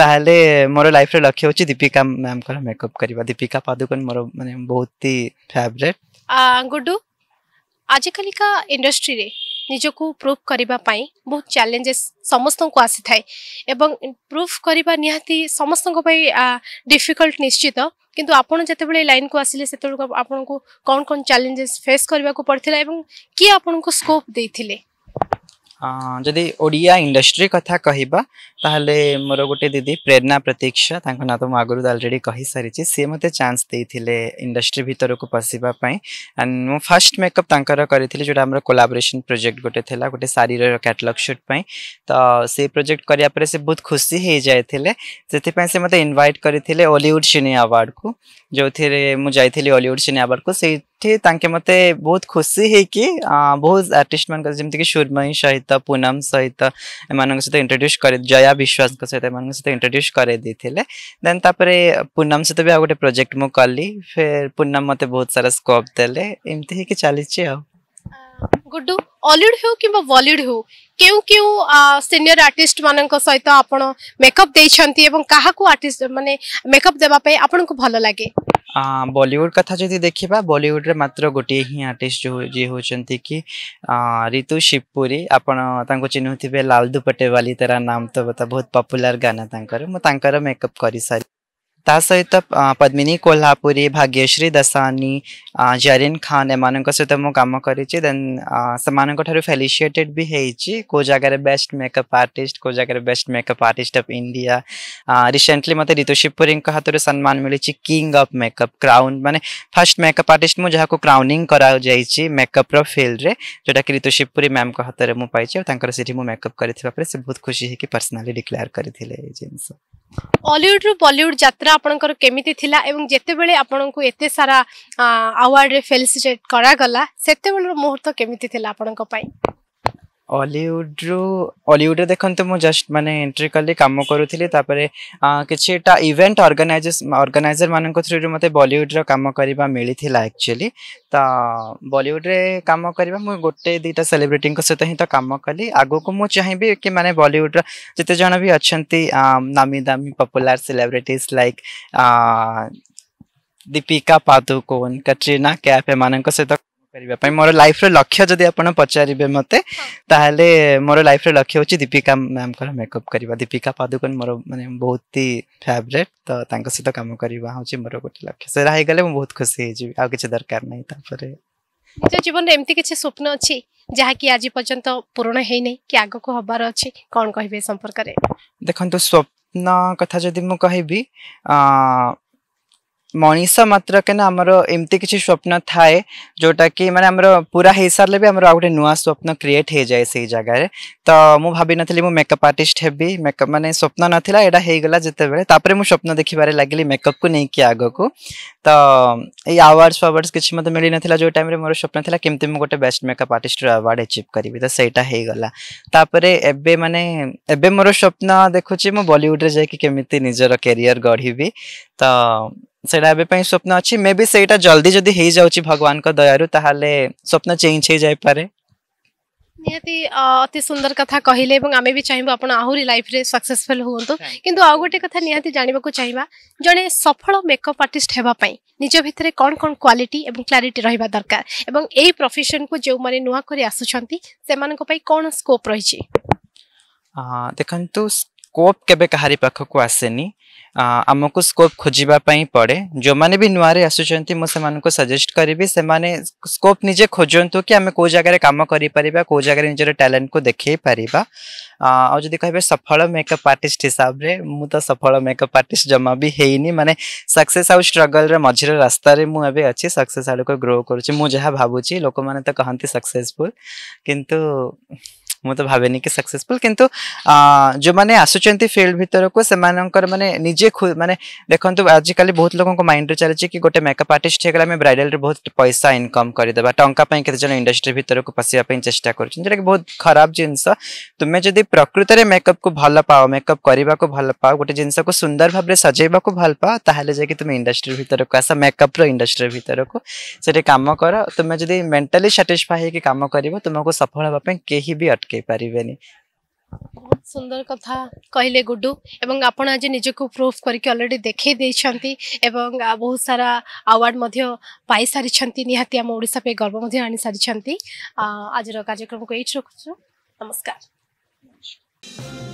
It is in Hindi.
তাহলে মোৰ লাইফৰ লক্ষ্য হ'চি দীপিকা ম্যামক মেকআপ কৰিব দীপিকা পাডুকন মোৰ মানে বহুত ফেভৰিট গুডু আজিকালিৰ কা ইনডাস্ট্ৰিৰে নিজক প্ৰুফ কৰিব পাৰাই বহুত চেলেনজেস সমষ্টক আছি থায় এবং প্ৰুফ কৰিব নিহতি সমষ্টক বাই ডিফিকাল্ট নিশ্চিত কিন্তু আপোন যেতিয়া বেলি লাইন কো আছিলে সেতে আপোনক কোন কোন চেলেনজেস ফেছ কৰিবক পঢ়িছিল এবং কি আপোনক স্কোপ দেইছিল ଯଦି ଓଡ଼ିଆ ଇଣ୍ଡଷ୍ଟ୍ରି କଥା କହିବା ତାହେଲେ ମୋର ଗୋଟେ ଦିଦି ପ୍ରେରଣା ପ୍ରତୀକ୍ଷା ତାଙ୍କ ନାଁ ତ ମୁଁ ଆଗରୁ ଅଲରେଡ଼ି କହିସାରିଛି ସିଏ ମୋତେ ଚାନ୍ସ ଦେଇଥିଲେ ଇଣ୍ଡଷ୍ଟ୍ରି ଭିତରକୁ ପଶିବା ପାଇଁ ଆଣ୍ଡ ମୁଁ ଫାର୍ଷ୍ଟ ମେକଅପ୍ ତାଙ୍କର କରିଥିଲି ଯେଉଁଟା ଆମର କୋଲାବରେସନ୍ ପ୍ରୋଜେକ୍ଟ ଗୋଟେ ଥିଲା ଗୋଟେ ଶାରୀର କ୍ୟାଟଲଗ୍ ସୁଟ୍ ପାଇଁ ତ ସେ ପ୍ରୋଜେକ୍ଟ କରିବା ପରେ ସେ ବହୁତ ଖୁସି ହେଇଯାଇଥିଲେ ସେଥିପାଇଁ ସେ ମୋତେ ଇନଭାଇଟ୍ କରିଥିଲେ ଅଲିଉଡ଼ ସିନେ ଆୱାର୍ଡ଼କୁ ଯେଉଁଥିରେ ମୁଁ ଯାଇଥିଲି ଅଲିଉଡ଼ ସିନେ ଆୱାର୍ଡ଼କୁ ସେଇ ଏଠି ତାଙ୍କେ ମୋତେ ବହୁତ ଖୁସି ହେଇକି ବହୁତ ଆର୍ଟିଷ୍ଟ ସହିତ ଯେମିତିକି ସୁରମୟୀ ସହିତ ପୁନମ ସହିତ ଏମାନଙ୍କ ସହିତ ଇଣ୍ଟ୍ରୋଡ୍ୟୁସ୍ କରି ଜୟା ବିଶ୍ୱାସଙ୍କ ସହିତ ଏମାନଙ୍କ ସହିତ ଇଣ୍ଟ୍ରୋଡ୍ୟୁସ୍ କରାଇ ଦେଇଥିଲେ ଦେନ୍ ତାପରେ ପୁନମ ସହିତ ବି ଆଉ ଗୋଟେ ପ୍ରୋଜେକ୍ଟ ମୁଁ କଲି ଫେର୍ ପୁନମ ମୋତେ ବହୁତ ସାରା ସ୍କୋପ୍ ଦେଲେ ଏମିତି ହେଇକି ଚାଲିଛି ଆଉ गुड्डू ऑलीवुड हो कि बॉलीवुड हो क्यों क्यों सीनियर आर्टिस्ट मान सहित आपड़ मेकअप देखते क्या आर्टिस्ट मानते मेकअप देवाई आपन को भल लगे बॉलीवुड कथा जी देखा बॉलीवुड रे मात्र गोटे ही आर्टिस्ट जो जी हूँ कि ऋतु शिवपुरी आपड़ चिन्हु लाल दुपटे वाली तेरा नाम तो बहुत पॉपुलर गाना मुझे मेकअप कर सारी ता सहित पद्मिनी कोल्हापुरी भाग्यश्री दसानी जरीन खान एम सहित मुझे कम कर फेलीसीएटेड भी हो जगार बेस्ट मेकअप आर्ट को जगार best makeup art of India recently मतलब ऋतुशिवपुरी हाथ में सम्मान मिली किंग अफ मेकअप क्राउन मानने फास्ट मेकअप आर्ट मुझे जहाँ को क्राउनिंग कराई मेकअप रील्ड में जोटा कि ऋतुशिवपुरी मैम हाथ में मुझे पाई मेकअप करी बहुत खुशी पर्सनाली डिक्लेयर करें जिनस ଅଲିଉଡ଼ରୁ ବଲିଉଡ଼ ଯାତ୍ରା ଆପଣଙ୍କର କେମିତି ଥିଲା ଏବଂ ଯେତେବେଳେ ଆପଣଙ୍କୁ ଏତେ ସାରା ଆୱାର୍ଡ଼ରେ ଫେଲିସିଟେଟ୍ କରାଗଲା ସେତେବେଳର ମୁହୂର୍ତ୍ତ କେମିତି ଥିଲା ଆପଣଙ୍କ ପାଇଁ ଅଲିଉଡ଼ରୁ ଅଲିଉଡ଼ରେ ଦେଖନ୍ତୁ ମୁଁ ଜଷ୍ଟ ମାନେ ଏଣ୍ଟ୍ରି କଲି କାମ କରୁଥିଲି ତାପରେ କିଛିଟା ଇଭେଣ୍ଟ ଅର୍ଗାନାଇଜର୍ସ ଅର୍ଗାନାଇଜର ମାନଙ୍କ ଥ୍ରୁରୁ ମୋତେ ବଲିଉଡ଼ର କାମ କରିବା ମିଳିଥିଲା ଆକ୍ଚୁଆଲି ତ ବଲିଉଡ଼ରେ କାମ କରିବା ମୁଁ ଗୋଟେ ଦୁଇଟା ସେଲିବ୍ରିଟିଙ୍କ ସହିତ ହିଁ ତ କାମ କଲି ଆଗକୁ ମୁଁ ଚାହିଁବି କି ମାନେ ବଲିଉଡ଼ର ଯେତେ ଜଣ ବି ଅଛନ୍ତି ନାମୀ ଦାମୀ popular celebrities like Deepika Padukone Katrina Kaif ଏମାନଙ୍କ ସହିତ मोर लाइफ रक्ष्य जदि आज पचारे मत मोर लाइफ रक्ष्य हूँ दीपिका मैम मेकअप करवा दीपिका पादुकन मोर मानते बहुत ही फेवरेट तो सहित कम करवा हूँ मोर गोटे लक्ष्य से रहा गले बहुत खुशी आज किसी दरकार नहीं जीवन एमती स्वप्न अच्छी जहाँ कि आज पर्यटन पूरण है कि आग को हबार अच्छे कौन कह संपर्क देखो स्वप्न कथा जदि मुझी ମଣିଷ ମାତ୍ରକେ ନା ଆମର ଏମିତି କିଛି ସ୍ୱପ୍ନ ଥାଏ ଯେଉଁଟାକି ମାନେ ଆମର ପୁରା ହେଇସାରିଲେ ବି ଆମର ଆଉ ଗୋଟେ ନୂଆ ସ୍ୱପ୍ନ କ୍ରିଏଟ୍ ହେଇଯାଏ ସେଇ ଜାଗାରେ ତ ମୁଁ ଭାବିନଥିଲି ମୁଁ ମେକଅପ୍ ଆର୍ଟିଷ୍ଟ ହେବି ମେକଅପ୍ ମାନେ ସ୍ୱପ୍ନ ନଥିଲା ଏଇଟା ହେଇଗଲା ଯେତେବେଳେ ତାପରେ ମୁଁ ସ୍ୱପ୍ନ ଦେଖିବାରେ ଲାଗିଲି ମେକଅପ୍କୁ ନେଇକି ଆଗକୁ ତ ଏଇ ଆୱାର୍ଡସ୍ ଫାୱାର୍ଡସ୍ କିଛି ମୋତେ ମିଳିନଥିଲା ଯେଉଁ ଟାଇମ୍ରେ ମୋର ସ୍ୱପ୍ନ ଥିଲା କେମିତି ମୁଁ ଗୋଟେ ବେଷ୍ଟ ମେକଅପ୍ ଆର୍ଟିଷ୍ଟର ଆୱାର୍ଡ଼ ଆଚିଭ୍ କରିବି ତ ସେଇଟା ହେଇଗଲା ତାପରେ ଏବେ ମାନେ ଏବେ ମୋର ସ୍ୱପ୍ନ ଦେଖୁଛି ମୁଁ ବଲିଉଡ଼ରେ ଯାଇକି କେମିତି ନିଜର କ୍ୟାରିୟର ଗଢ଼ିବି ତ ସେଇଟା ଏବେ ପାଇଁ ସ୍ୱପ୍ନ ଅଛି ମେ ବି ସେଇଟା ଜଲ୍ଦି ଯଦି ହେଇଯାଉଛି ଭଗବାନଙ୍କ ଦୟାରୁ ତାହେଲେ ସ୍ୱପ୍ନ ଚେଞ୍ଜ ହେଇଯାଇପାରେ ନିହାତି ଅତି ସୁନ୍ଦର କଥା କହିଲେ ଏବଂ ଆମେ ବି ଚାହିଁବୁ ଆପଣ ଆହୁରି ଲାଇଫରେ ସକ୍ସେସଫୁଲ ହୁଅନ୍ତୁ କିନ୍ତୁ ଆଉ ଗୋଟେ କଥା ନିହାତି ଜାଣିବାକୁ ଚାହିଁବା ଜଣେ ସଫଳ ମେକଅପ୍ ଆର୍ଟିଷ୍ଟ ହେବା ପାଇଁ ନିଜ ଭିତରେ କ'ଣ କ'ଣ କ୍ୱାଲିଟି ଏବଂ କ୍ଲାରିଟି ରହିବା ଦରକାର ଏବଂ ଏଇ ପ୍ରଫେସନକୁ ଯେଉଁମାନେ ନୂଆ କରି ଆସୁଛନ୍ତି ସେମାନଙ୍କ ପାଇଁ କ'ଣ ସ୍କୋପ୍ ରହିଛି ଦେଖନ୍ତୁ स्कोप के कहारी आसेनी आम को स्कोप खोजापी पड़े जो मैंने भी नुआर आसुँचे मुझे सजेस्ट करी से स्कोप निजे खोजतु कि आम कौ जगार कम करो जगार निजर टैलेंट को देख पार आदि कह सफल मेकअप आर्ट हिसाब से मुझे सफल मेकअप आर्ट जमा भी होनी मैंने सक्से आउ स्ट्रगल मझे रास्त मुझे अच्छी सक्सेस आड़ को ग्रो करुच्ची मुझे भावुँ लोक मैंने तो कहते सक्सेसफुल कितु मुझे भावनी कि सक्सेसफुल कितु जो मैंने आसुच्च फिल्ड भितर को से मैंने निजे मानते देखो आजिकल बहुत लोग माइंड में चलिए कि गोटे मेकअप आर्टिस्ट होगा आम ब्राइडल बहुत पैसा इनकम करदे टाँपाई कतेज इंडस्ट्री भितर को पशापी चेषा कर बहुत खराब जिनस तुम्हें जब प्रकृत में मेकअप को भल पाओ मेकअप करने को भल पाओ गोटे जिनस सुंदर भाव में सजेवा को भल पाओ ताल जाए तुम इंडस्ट्री भितर को आस मेकअप इंडस्ट्री भितर को सीट कम कर तुम्हें जब मेन्टाली साटिस्फाए होम कर तुमको सफल हाँपी कहीं भी अटके ଅଟକେଇ ପାରିବେନି ବହୁତ ସୁନ୍ଦର କଥା କହିଲେ ଗୁଡୁ ଏବଂ ଆପଣ ଆଜି ନିଜକୁ ପ୍ରୁଫ୍ କରିକି ଅଲରେଡ଼ି ଦେଖାଇ ଦେଇଛନ୍ତି ଏବଂ ବହୁତ ସାରା ଆୱାର୍ଡ଼ ମଧ୍ୟ ପାଇସାରିଛନ୍ତି ନିହାତି ଆମ ଓଡ଼ିଶା ପାଇଁ ଗର୍ବ ମଧ୍ୟ ଆଣିସାରିଛନ୍ତି ଆଜିର କାର୍ଯ୍ୟକ୍ରମକୁ ଏଇଠି ରଖୁଛୁ ନମସ୍କାର